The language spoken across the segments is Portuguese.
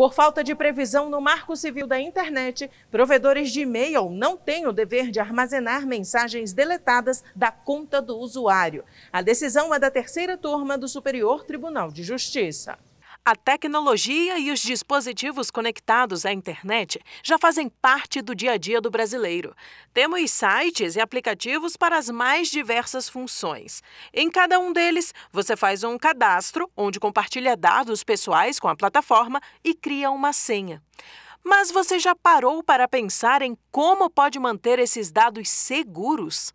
Por falta de previsão no Marco Civil da Internet, provedores de e-mail não têm o dever de armazenar mensagens deletadas da conta do usuário. A decisão é da terceira turma do Superior Tribunal de Justiça. A tecnologia e os dispositivos conectados à internet já fazem parte do dia a dia do brasileiro. Temos sites e aplicativos para as mais diversas funções. Em cada um deles, você faz um cadastro, onde compartilha dados pessoais com a plataforma e cria uma senha. Mas você já parou para pensar em como pode manter esses dados seguros?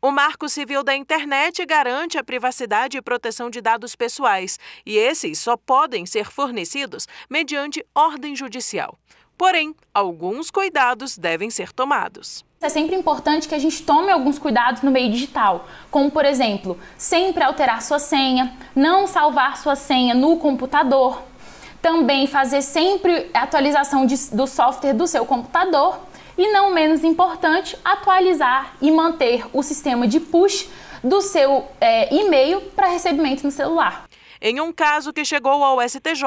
O Marco Civil da Internet garante a privacidade e proteção de dados pessoais, e esses só podem ser fornecidos mediante ordem judicial. Porém, alguns cuidados devem ser tomados. É sempre importante que a gente tome alguns cuidados no meio digital, como por exemplo, sempre alterar sua senha, não salvar sua senha no computador, também fazer sempre atualização de, do software do seu computador e não menos importante, atualizar e manter o sistema de push do seu é, e-mail para recebimento no celular. Em um caso que chegou ao STJ,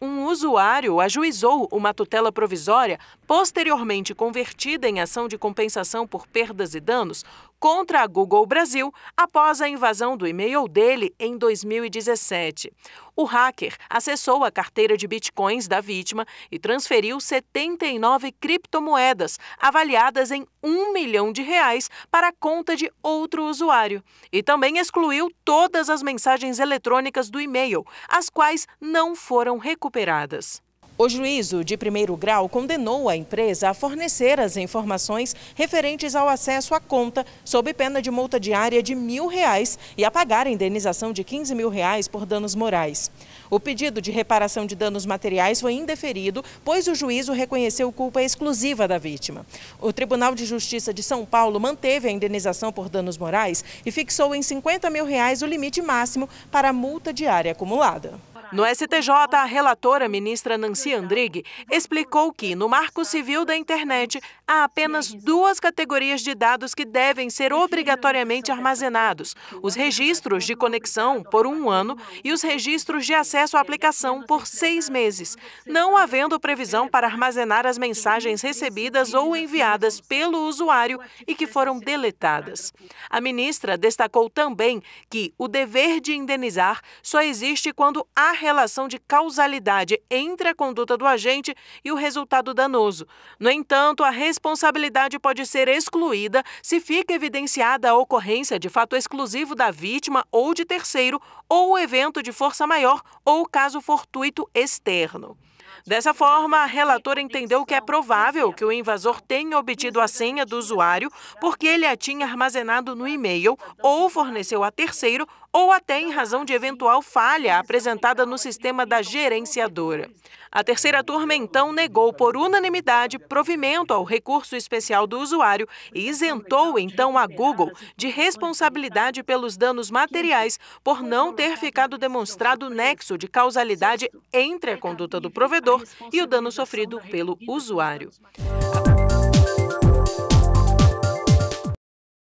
um usuário ajuizou uma tutela provisória, posteriormente convertida em ação de compensação por perdas e danos, contra a Google Brasil após a invasão do e-mail dele em 2017. O hacker acessou a carteira de bitcoins da vítima e transferiu 79 criptomoedas avaliadas em 1 milhão de reais para a conta de outro usuário. E também excluiu todas as mensagens eletrônicas do e-mail, as quais não foram recuperadas. O juízo de primeiro grau condenou a empresa a fornecer as informações referentes ao acesso à conta, sob pena de multa diária de mil reais e a pagar a indenização de 15 mil reais por danos morais. O pedido de reparação de danos materiais foi indeferido, pois o juízo reconheceu culpa exclusiva da vítima. O Tribunal de Justiça de São Paulo manteve a indenização por danos morais e fixou em 50 mil reais o limite máximo para a multa diária acumulada. No STJ, a relatora ministra Nancy Andrighi explicou que, no marco civil da internet, há apenas duas categorias de dados que devem ser obrigatoriamente armazenados: os registros de conexão por um ano e os registros de acesso à aplicação por seis meses, não havendo previsão para armazenar as mensagens recebidas ou enviadas pelo usuário e que foram deletadas. A ministra destacou também que o dever de indenizar só existe quando há relação de causalidade entre a conduta do agente e o resultado danoso. No entanto, a responsabilidade pode ser excluída se fica evidenciada a ocorrência de fato exclusivo da vítima ou de terceiro, ou evento de força maior ou caso fortuito externo. Dessa forma, a relatora entendeu que é provável que o invasor tenha obtido a senha do usuário porque ele a tinha armazenado no e-mail ou forneceu a terceiro ou até em razão de eventual falha apresentada no sistema da gerenciadora. A terceira turma, então, negou por unanimidade provimento ao recurso especial do usuário e isentou, então, a Google de responsabilidade pelos danos materiais por não ter ficado demonstrado nexo de causalidade entre a conduta do provedor e o dano sofrido pelo usuário.